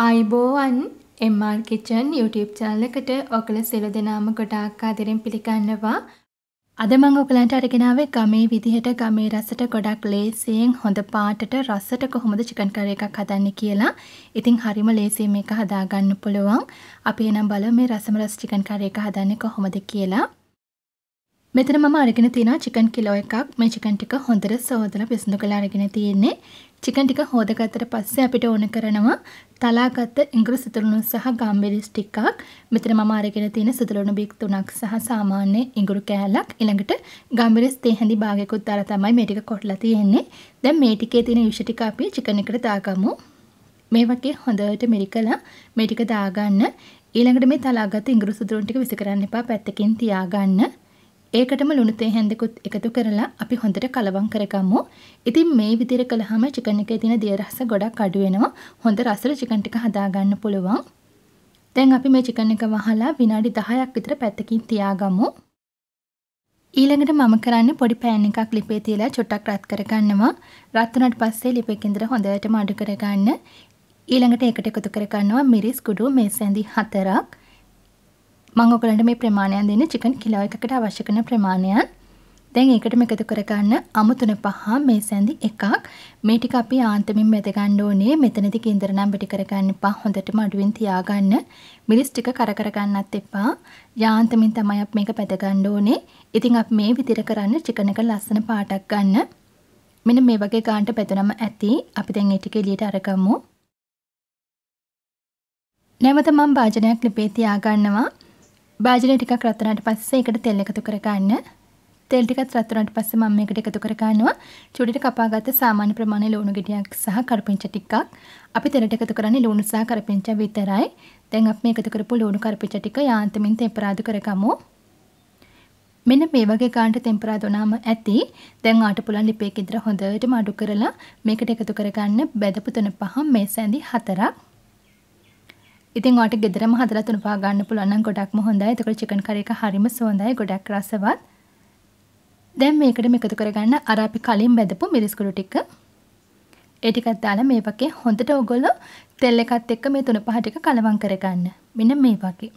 අයිබෝවන් එම්මාර් kitchen YouTube channel එකට ඔකල සියලු දෙනාම ගොඩාක් ආදරෙන් පිළිගන්නවා. අද මම ඔයගලන්ට අරගෙන ආවේ ගමේ විදිහට ගමේ රසට ගොඩක් ලේසියෙන් හොඳ පාටට රසට කොහොමද චිකන් කරේ එකක් හදන්නේ කියලා. ඉතින් හරිම ලේසියෙන් මේක හදාගන්න පුළුවන්. අපි එනම් බලමු මේ රසම රස චිකන් කරේ එක හදන්නේ කොහොමද කියලා. මෙතන මම අරගෙන තියෙනවා චිකන් කිලෝ එකක්. මේ චිකන් ටික හොඳට සෝදලා පිසුදු කරලා අරගෙන තියෙන්නේ. චිකන් ටික හොදගත්තට පස්සේ අපිට ඕන කරනවා තලාගත්ත ඉඟුරු සිතුරුණු සහ ගම්බිරිස් ටිකක්. මෙතන මම අරගෙන තියෙන සිතුරුණු බික් තුනක් සහ සාමාන්‍ය ඉඟුරු කෑල්ලක්. ඊළඟට ගම්බිරිස් තේ හැඳි භාගයකුත් දාලා තමයි මේ ටික කොටලා තියෙන්නේ. දැන් මේ ටිකේ තියෙන විෂ ටික අපි චිකන් එකට දාගමු. මේ වගේ හොඳට මිරිකලා මේ ටික දාගන්න. ඊළඟට මේ තලාගත්ත ඉඟුරු සිතුරුණු ටික විසි කරන්න එපා පැත්තකින් තියාගන්න. ඒකටම ලුණු තේ හැන්දකුත් එකතු කරලා අපි හොඳට කලවම් කරගමු. ඉතින් මේ විදිහට කළාම චිකන් එකේ තියෙන දිය රස ගොඩක් අඩු වෙනවා. හොඳ රසල චිකන් ටික හදාගන්න පුළුවන්. දැන් අපි මේ චිකන් එක වහලා විනාඩි 10ක් විතර පැත්තකින් තියාගමු. ඊළඟට මම කරන්නේ පොඩි පෑන් එකක් ලිපේ තියලා චුට්ටක් රත් කරගන්නවා. රත් වුණාට පස්සේ ලිපේක ඉඳලා හොඳටම අඩු කරගන්න. ඊළඟට ඒකට එකතු කරගන්නවා මිරිස් කුඩු මේ සැඳි හතරක්. මම ඔයගලන්ට මේ ප්‍රමාණයන් දෙන්නේ චිකන් කිලෝ එකකට අවශ්‍ය කරන ප්‍රමාණයන්. දැන් ඒකට මේකතු කරගන්න අමු තුන පහ මේ සැඳි එකක්. මේ ටික අපි ආන්තමින් මැද ගන්න ඕනේ. මෙතනදි කේන්දර නම් පිටි කරගන්න එපා. හොඳටම අඩුවෙන් තියාගන්න. මිරිස් ටික කර කර ගන්නත් එපා. යාන්තමින් තමයි අපි මේක පැද ගන්න ඕනේ. ඉතින් අපි මේ විදිහට කරන්න චිකන් එක ලස්සන පාටක් ගන්න. මෙන්න මේ වගේ ගානට පැදුනම ඇති. අපි දැන් ඒ ටික එළියට අරගමු. නැවත මම භාජනයක් ලිපේ තියාගන්නවා. භාජනය ටිකක් රත් වුණාට පස්සේ ඒකට තෙල් එකතු කරගන්න. තෙල් ටිකක් රත් වුණාට පස්සේ මම මේකට එකතු කරගන්නවා චුඩිට කපාගත්ත සාමාන්‍ය ප්‍රමාණය ලුණු ගෙඩියක් සහ කරපිංචා ටිකක්. අපි තෙලට එකතු කරන්නේ ලුණු සහ කරපිංචා විතරයි. දැන් අපි මේ එකතු කරපු ලුණු කරපිංචා ටික යාන්තමින් තෙම්පරාදු කරගමු. මෙන්න මේ වගේ ගානට තෙම්පරාදු වුණාම ඇති. දැන් ආට පුළුවන් ලිපේ කිඳර හොඳටම අඩු කරලා මේකට එකතු කරගන්න බැදපු තුන පහ මේ සැඳි හතරක්. ඉතින් ඔයාට ගෙදරම හදලා තුනපා ගන්න පුළුවන් නම් ගොඩක්ම හොඳයි. එතකොට චිකන් කරේ එක හරිම සුවඳයි, ගොඩක් රසවත්. දැන් මේකට මේකතු කරගන්න අර අපි කලින් බැදපු මිරිස් කුඩු ටික. ඒ ටිකත් දාලා මේ වගේ හොඳට ඔයගොල්ලෝ තෙල් එකත් එක්ක මේ තුන පහ ටික කලවම් කරගන්න. මෙන්න මේ වගේ.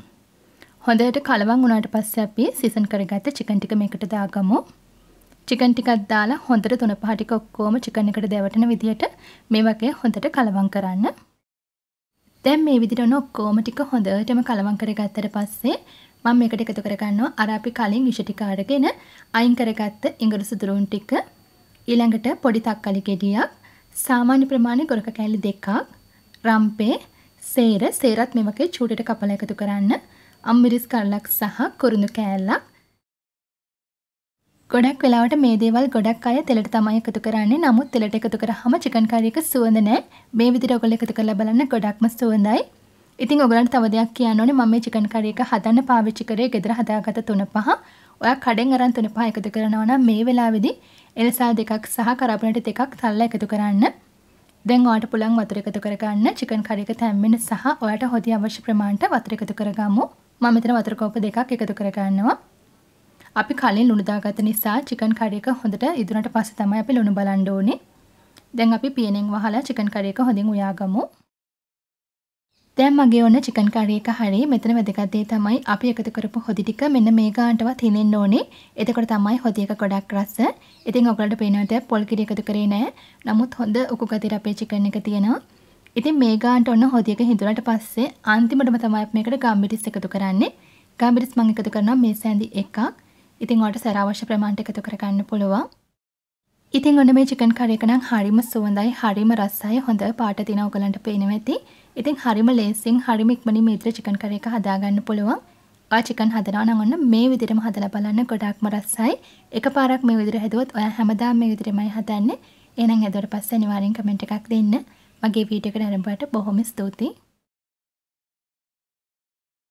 හොඳට කලවම් වුණාට පස්සේ අපි සීසන් කරගත්ත චිකන් ටික මේකට දාගමු. චිකන් ටිකක් දාලා හොඳට තුන පහ ටික ඔක්කොම චිකන් එකට දැවටෙන විදිහට මේ වගේ හොඳට කලවම් කරන්න. දැන් මේ විදිහට ඔන්න ඔක්කොම ටික හොඳටම කලවම් කරගත්තට පස්සේ මම මේකට එකතු කරගන්නවා අර අපි කලින් ඉෂ ටික අරගෙන අයින් කරගත්ත ඉඟුරු දුරුන් ටික ඊළඟට පොඩි තක්කලි කෙඩියක් සාමාන්‍ය ප්‍රමාණය ගොරක කෑලි දෙකක් රම්පේ සේර සේරත් මේ වගේ චූටට කපලා එකතු කරන්න අම්මිරිස් කල්ලක් සහ කුරුඳු කෑල්ලක් ගොඩක් වෙලාවට මේ දේවල් ගොඩක් අය තෙලට තමයි එකතු කරන්නේ. නමුත් තෙලට එකතු කරාම චිකන් කාරි එක සුවඳ නැහැ. මේ විදිහට ඔයගොල්ලෝ එකතු කරලා බලන්න ගොඩක්ම සුවඳයි. ඉතින් ඔයගලන්ට තව දෙයක් කියන්න ඕනේ. මම මේ චිකන් කාරි එක හදන්න පාවිච්චි කරේ ගෙදර හදාගත්ත තුන පහ. ඔයා කඩෙන් අරන් තුන පහ එකතු කරනවා නම් මේ වෙලාවේදී එල්සා දෙකක් සහ කරපනට දෙකක් තල්ලා එකතු කරන්න. දැන් ඔයාට පුළුවන් වතුර එකතු කරගන්න. චිකන් කාරි එක තැම්මෙන සහ ඔයාට හොදි අවශ්‍ය ප්‍රමාණයට වතුර එකතු කරගමු. මම මෙතන වතුර කෝප දෙකක් එකතු කරගන්නවා. අපි කලින් ලුණු දාගත්ත නිසා චිකන් කරි එක හොඳට ඉදුණට පස්සේ තමයි අපි ලුණු බලන්න ඕනේ. දැන් අපි පියනෙන් වහලා චිකන් කරි එක හොඳින් උයාගමු. දැන් මගේ ඔන්න චිකන් කරි එක හරි මෙතන වැදගත් දේ තමයි අපි එකතු කරපු හොදි ටික මෙන්න මේ ගානටවත් හිනෙන්න ඕනේ. එතකොට තමයි හොදි එක ගොඩක් රස. ඉතින් ඔයගලන්ට පේනවද පොල් කිරි එකතු කරේ නැහැ. නමුත් හොඳ උකු ගතිය අපේ චිකන් එක තියෙනවා. ඉතින් මේ ගානට ඔන්න හොදියක හිඳුනට පස්සේ අන්තිමටම තමයි මේකට ගම්බිටිස් එකතු කරන්නේ. ගම්බිටිස් මම එකතු කරනවා මේ සැඳි එකක්. ඉතින් ඔට සැර අවශ්‍ය ප්‍රමාණට එකතු කරගන්න පුළුවන්. ඉතින් ඔන්න මේ චිකන් කරි එක නම් හරිම සුවඳයි හරිම රසයි හොඳ පාට තියෙන ඔයගලන්ට පේනවා ඇති. ඉතින් හරිම ලේසියෙන් හරිම ඉක්මනින් මේ විදිහට චිකන් කරි එක හදාගන්න පුළුවන්. ඔයා චිකන් හදනවා නම් ඔන්න මේ විදිහටම හදලා බලන්න ගොඩාක්ම රසයි. එකපාරක් මේ විදිහට හැදුවොත් ඔයා හැමදාම මේ විදිහටමයි හදන්නේ. එහෙනම් හැදුවට පස්සේ අනිවාර්යෙන් කමෙන්ට් එකක් දෙන්න. මගේ වීඩියෝ එක නරඹුවට බොහොම ස්තුතියි.